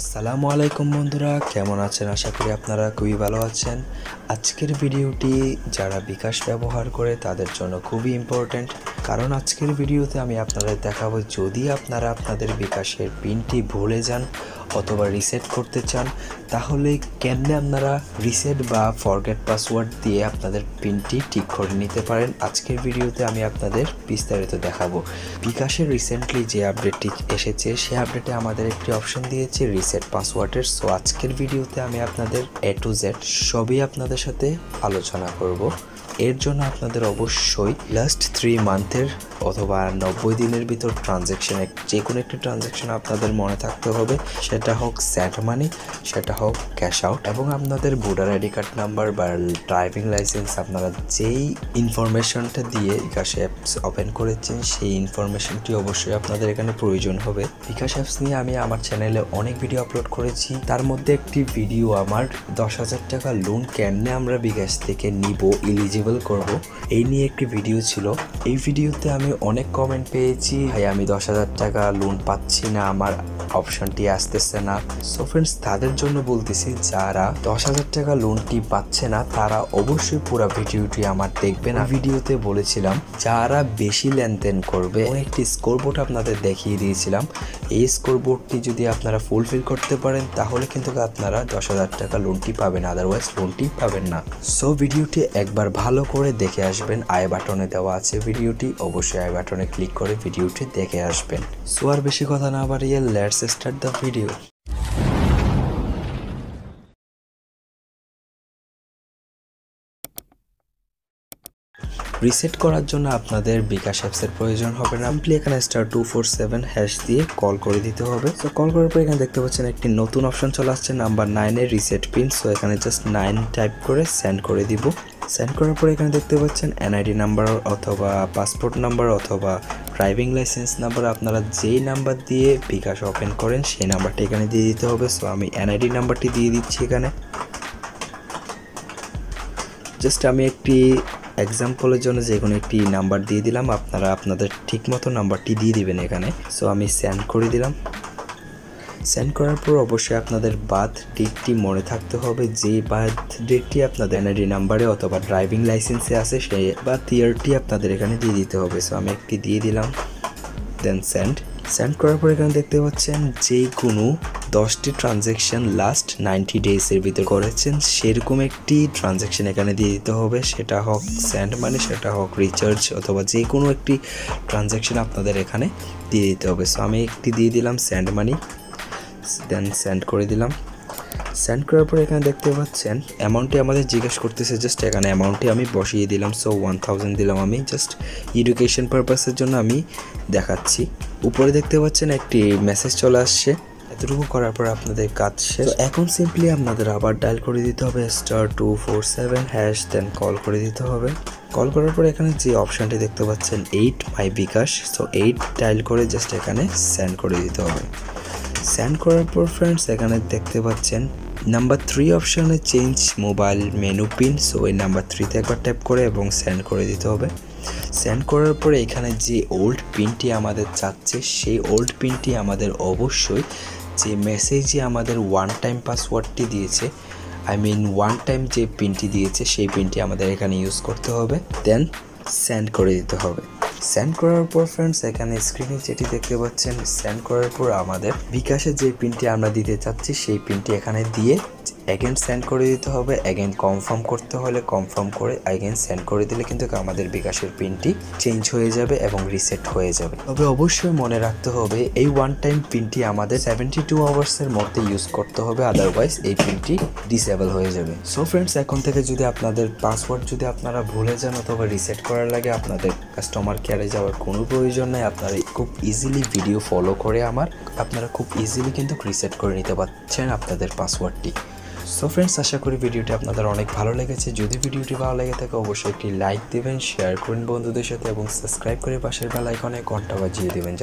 আসসালামু আলাইকুম বন্ধুরা কেমন আছেন আশা করি আপনারা খুবই ভালো আছেন আজকের ভিডিওটি যারা বিকাশ ব্যবহার করে তাদের জন্য খুবই ইম্পর্ট্যান্ট কারণ আজকের ভিডিওতে আমি আপনাদের দেখাবো যদি আপনারা আপনাদের বিকাশের পিনটি ভুলে যান অথবা রিসেট করতে চান তাহলে কেমনে আপনারা রিসেট বা ফরগেট পাসওয়ার্ড দিয়ে আপনাদের পিনটি ঠিক করে নিতে পারেন আজকের ভিডিওতে আমি আপনাদের বিস্তারিত দেখাবো বিকাশে রিসেন্টলি যে আপডেটটি এসেছে সে আপডেটে আমাদের একটি অপশন দিয়েছে রিসেট পাসওয়ার্ডের সো আজকের ভিডিওতে আমি আপনাদের এ টু জেড সবই আপনাদের সাথে আলোচনা করব এর জন্য আপনাদের অবশ্যই লাস্ট থ্রি মান্থের অথবা নব্বই দিনের ভিতর ট্রানজ্যাকশান যে কোনো একটি ট্রানজ্যাকশান আপনাদের মনে থাকতে হবে সেটা হোক স্যাট মানি সেটা হোক ক্যাশ আউট এবং আপনাদের ভোটার আইডি কার্ড নাম্বার বা ড্রাইভিং লাইসেন্স আপনারা যেই ইনফরমেশনটা দিয়ে বিকাশ অ্যাপস ওপেন করেছেন সেই ইনফরমেশনটি অবশ্যই আপনাদের এখানে প্রয়োজন হবে বিকাশ অ্যাপস নিয়ে আমি আমার চ্যানেলে অনেক ভিডিও আপলোড করেছি তার মধ্যে একটি ভিডিও আমার দশ হাজার টাকা লোন কেমনে আমরা বিকাশ থেকে নিব এলিজিবল করব এই নিয়ে একটি ভিডিও ছিল এই ভিডিওতে আমি অনেক কমেন্ট পেয়েছি ভাই আমি দশ হাজার টাকা লোন পাচ্ছি না আমার অপশনটি আসতেছে না সো ফ্রেন্ডস তাদের জন্য বলতেছি যারা দশ হাজার টাকা লোনটি পাচ্ছে না তারা অবশ্যই পুরো ভিডিওটি আমার দেখবেন ভিডিওতে বলেছিলাম যারা বেশি লেনদেন করবে একটি স্কোরবোর্ড আপনাদের দেখিয়ে দিয়েছিলাম এই স্কোরবোর্ডটি যদি আপনারা ফুলফিল করতে পারেন তাহলে কিন্তু আপনারা দশ হাজার টাকা লোনটি পাবেন আদারওয়াইজ লোনটি পাবেন না সো ভিডিওটি একবার ভালো করে দেখে আসবেন আয় বাটনে দেওয়া আছে ভিডিওটি অবশ্যই আই বাটনে ক্লিক করে ভিডিওটি দেখে আসবেন সো আর বেশি কথা না বাড়িয়ে let's start the video reset করার জন্য আপনাদের বিকাশ অ্যাপসের প্রয়োজন হবে না আপনি এখানে star two four seven hash দিয়ে কল করে দিতে হবে তো কল করার পর এখানে দেখতে পাচ্ছেন একটি নতুন অপশন চলে আসছে নাম্বার নাইনের রিসেট পিন সো এখানে জাস্ট নাইন টাইপ করে সেন্ড করে দিব সেন্ড করার পর এখানে দেখতে পাচ্ছেন এনআইডি নাম্বার অথবা পাসপোর্ট নাম্বার অথবা ড্রাইভিং লাইসেন্স নাম্বার আপনারা যেই নাম্বার দিয়ে বিকাশ ওপেন করেন সেই নাম্বারটি এখানে দিয়ে দিতে হবে সো আমি এনআইডি নাম্বারটি দিয়ে দিচ্ছি এখানে জাস্ট আমি একটি এক্সাম্পলের জন্য যে কোনো একটি নাম্বার দিয়ে দিলাম আপনারা আপনাদের ঠিকমতো নাম্বারটি দিয়ে দিবেন এখানে সো আমি সেন্ড করে দিলাম সেন্ড করার পর অবশ্যই আপনাদের বার্থ ডেটটি মনে থাকতে হবে যে বার্থ ডেটটি আপনাদের এনআইডি নাম্বারে অথবা ড্রাইভিং লাইসেন্সে আছে সেই বার্থ ইয়ারটি আপনাদের এখানে দিয়ে দিতে হবে সো আমি একটি দিয়ে দিলাম দেন সেন্ড সেন্ড করার পর এখানে দেখতে পাচ্ছেন যে কোনো দশটি ট্রানজ্যাকশান লাস্ট নাইনটি ডেজের ভিতরে করেছেন সেরকম একটি ট্রানজ্যাকশান এখানে দিয়ে দিতে হবে সেটা হোক স্যান্ড মানে সেটা হোক রিচার্জ অথবা যে কোনো একটি ট্রানজ্যাকশান আপনাদের এখানে দিয়ে দিতে হবে সো আমি একটি দিয়ে দিলাম স্যান্ড মানি দেন স্যান্ড করে দিলাম সেন্ড করার পরে এখানে দেখতে পাচ্ছেন অ্যামাউন্টটি আমাদের জিজ্ঞেস করতেছে জাস্ট এখানে অ্যামাউন্টটি আমি বসিয়ে দিলাম সো ওয়ান থাউজেন্ড দিলাম আমি জাস্ট এডুকেশন পারপাসের জন্য আমি দেখাচ্ছি উপরে দেখতে পাচ্ছেন একটি মেসেজ চলে আসছে এতটুকু করার পর আপনাদের কাজ শেষ এখন সিম্পলি আপনাদের আবার ডায়াল করে দিতে হবে star two four seven hash then call করে দিতে হবে কল করার পর এখানে যে অপশানটি দেখতে পাচ্ছেন eight my bKash so eight dial করে জাস্ট এখানে সেন্ড করে দিতে হবে সেন্ড করার পর ফ্রেন্ডস এখানে দেখতে পাচ্ছেন নাম্বার থ্রি অপশানে change mobile menu pin so এই নাম্বার থ্রিতে একবার ট্যাপ করে এবং সেন্ড করে দিতে হবে সেন্ড করার পরে এখানে যে ওল্ড পিনটি আমাদের চাচ্ছে সেই ওল্ড পিনটি আমাদের অবশ্যই যে মেসেজে আমাদের ওয়ান টাইম পাসওয়ার্ডটি দিয়েছে আই মিন ওয়ান টাইম যে পিনটি দিয়েছে সেই পিনটি আমাদের এখানে ইউজ করতে হবে দেন সেন্ড করে দিতে হবে সেন্ড করার পর ফ্রেন্ডস এখানে স্ক্রিনে যেটি দেখতে পাচ্ছেন সেন্ড করার পর আমাদের বিকাশে যে পিনটি আমরা দিতে চাচ্ছি সেই পিনটি এখানে দিয়ে অ্যাগেন সেন্ড করে দিতে হবে অ্যাগেন কনফার্ম করতে হলে কনফার্ম করে অ্যাগেন সেন্ড করে দিলে কিন্তু আমাদের বিকাশের পিনটি চেঞ্জ হয়ে যাবে এবং রিসেট হয়ে যাবে তবে অবশ্যই মনে রাখতে হবে এই ওয়ান টাইম পিনটি আমাদের সেভেন্টি টু আওয়ার্সের মধ্যে ইউজ করতে হবে আদারওয়াইজ এই পিনটি ডিসেবল হয়ে যাবে সো ফ্রেন্ডস এখন থেকে যদি আপনাদের পাসওয়ার্ড যদি আপনারা ভুলে যান অথবা রিসেট করার লাগে আপনাদের কাস্টমার কেয়ারে যাওয়ার কোনো প্রয়োজন নাই আপনারা খুব ইজিলি ভিডিও ফলো করে আমার আপনারা খুব ইজিলি কিন্তু রিসেট করে নিতে পারছেন আপনাদের পাসওয়ার্ডটি সো ফ্রেন্ডস আশা করি ভিডিওটি আপনাদের অনেক ভালো লেগেছে যদি ভিডিওটি ভালো লেগে থাকে অবশ্যই একটি লাইক দেবেন শেয়ার করুন বন্ধুদের সাথে এবং সাবস্ক্রাইব করে পাশের বেলাইকনে ঘন্টা বাজিয়ে দেবেন